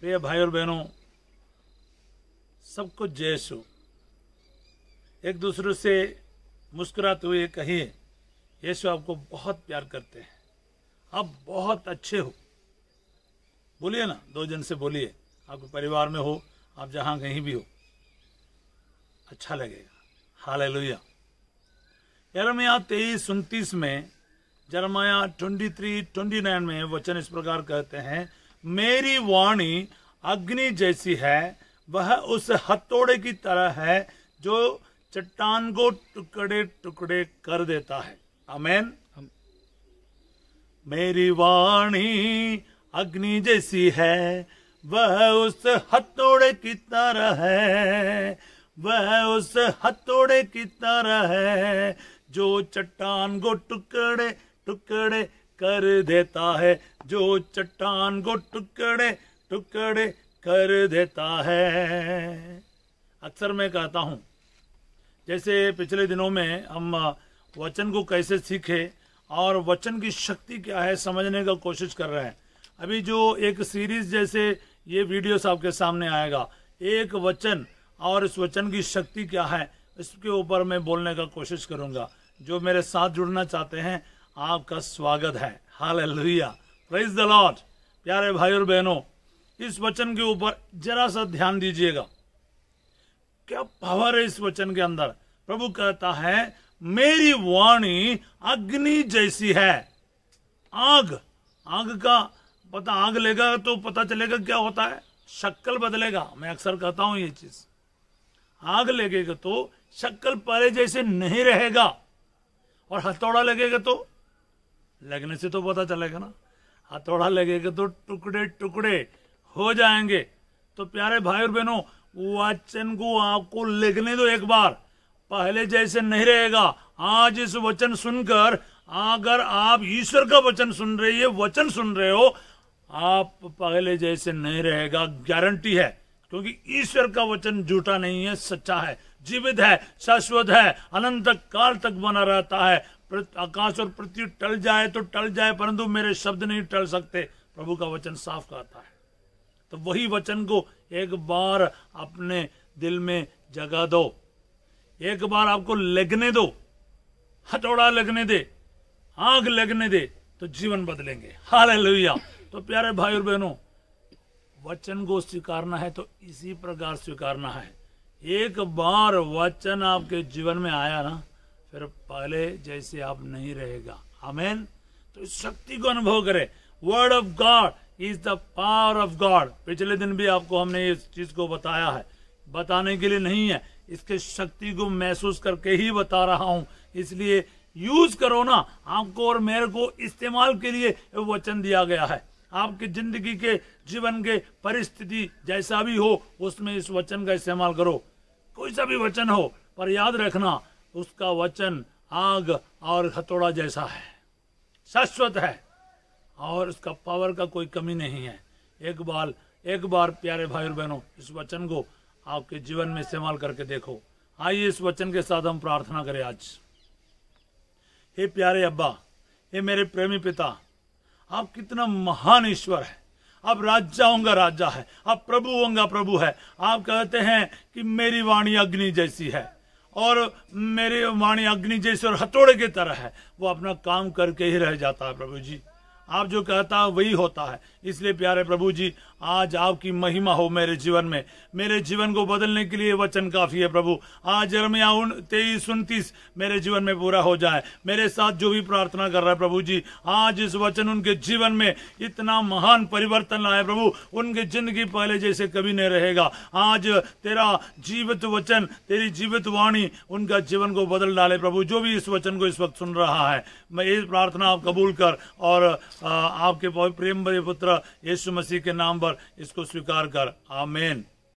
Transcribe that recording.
प्रिय भाई और बहनों सबको जयसु एक दूसरे से मुस्कुराते हुए कहिए यीशु आपको बहुत प्यार करते हैं आप बहुत अच्छे हो बोलिए ना दो जन से बोलिए आपके परिवार में हो आप जहाँ कहीं भी हो अच्छा लगेगा हाल लोहिया यरमया तेईस उनतीस में Jeremiah twenty three twenty nine में वचन इस प्रकार कहते हैं मेरी वाणी अग्नि जैसी है वह उस हथौड़े की तरह है जो चट्टान को टुकड़े टुकड़े कर देता है अमेन मेरी वाणी अग्नि जैसी है वह उस हथौड़े की तरह है वह उस हथौड़े की तरह है जो चट्टान को टुकड़े टुकड़े कर देता है जो चट्टान को टुकड़े टुकड़े कर देता है अक्सर मैं कहता हूँ जैसे पिछले दिनों में हम वचन को कैसे सीखे और वचन की शक्ति क्या है समझने का कोशिश कर रहे हैं अभी जो एक सीरीज जैसे ये वीडियोस आपके सामने आएगा एक वचन और इस वचन की शक्ति क्या है इसके ऊपर मैं बोलने का कोशिश करूँगा जो मेरे साथ जुड़ना चाहते हैं आपका स्वागत है हाल प्रेज द लॉर्ड प्यारे भाई और बहनों इस वचन के ऊपर जरा सा ध्यान दीजिएगा क्या पावर है इस वचन के अंदर प्रभु कहता है मेरी वाणी अग्नि जैसी है आग आग का पता आग लेगा तो पता चलेगा क्या होता है शक्ल बदलेगा मैं अक्सर कहता हूं ये चीज आग लगेगा तो शक्ल पहले जैसे नहीं रहेगा और हथौड़ा लगेगा तो लगने से तो पता चलेगा ना हथौड़ा लगेगा तो टुकड़े टुकड़े हो जाएंगे तो प्यारे भाई और बहनों वचन को आपको लिखने दो एक बार पहले जैसे नहीं रहेगा आज इस वचन सुनकर अगर आप ईश्वर का वचन सुन रहे ये वचन सुन रहे हो आप पहले जैसे नहीं रहेगा गारंटी है क्योंकि ईश्वर का वचन झूठा नहीं है सच्चा है जीवित है शाश्वत है अनंत काल तक बना रहता है आकाश और पृथ्वी टल जाए तो टल जाए परंतु मेरे शब्द नहीं टल सकते प्रभु का वचन साफ कहता है तो वही वचन को एक बार अपने दिल में जगा दो एक बार आपको लगने दो हथौड़ा लगने दे आग लगने दे तो जीवन बदलेंगे हाल लोहिया तो प्यारे भाई और बहनों वचन को स्वीकारना है तो इसी प्रकार स्वीकारना है एक बार वचन आपके जीवन में आया ना फिर पहले जैसे आप नहीं रहेगा हमेन तो इस शक्ति को अनुभव करें word of God is the power of God पिछले दिन भी आपको हमने इस चीज को बताया है बताने के लिए नहीं है इसके शक्ति को महसूस करके ही बता रहा हूं इसलिए यूज करो ना आपको और मेरे को इस्तेमाल के लिए वचन दिया गया है आपकी जिंदगी के जीवन के परिस्थिति जैसा भी हो उसमें इस वचन का इस्तेमाल करो कोई सा भी वचन हो पर याद रखना उसका वचन आग और हथौड़ा जैसा है शाश्वत है और उसका पावर का कोई कमी नहीं है एक बार एक बार प्यारे भाई और बहनों इस वचन को आपके जीवन में इस्तेमाल करके देखो आइए इस वचन के साथ हम प्रार्थना करें आज हे प्यारे अब्बा हे मेरे प्रेमी पिता आप कितना महान ईश्वर है आप राजा होंगे राजा है आप प्रभु होंगे प्रभु है आप कहते हैं कि मेरी वाणी अग्नि जैसी है और मेरे वाणी अग्नि जैसे और हथौड़े की तरह है वो अपना काम करके ही रह जाता है प्रभु जी आप जो कहता है वही होता है इसलिए प्यारे प्रभु जी आज आपकी महिमा हो मेरे जीवन में मेरे जीवन को बदलने के लिए वचन काफी है प्रभु आज जरमिया उन तेईस उनतीस मेरे जीवन में पूरा हो जाए मेरे साथ जो भी प्रार्थना कर रहा है प्रभु जी आज इस वचन उनके जीवन में इतना महान परिवर्तन लाए प्रभु उनकी जिंदगी पहले जैसे कभी नहीं रहेगा आज तेरा जीवित वचन तेरी जीवित वाणी उनका जीवन को बदल डाले प्रभु जो भी इस वचन को इस वक्त सुन रहा है मैं ये प्रार्थना आप कबूल कर और आपके प्रेम भरे पुत्र यीशु मसीह के नाम पर इसको स्वीकार कर आमेन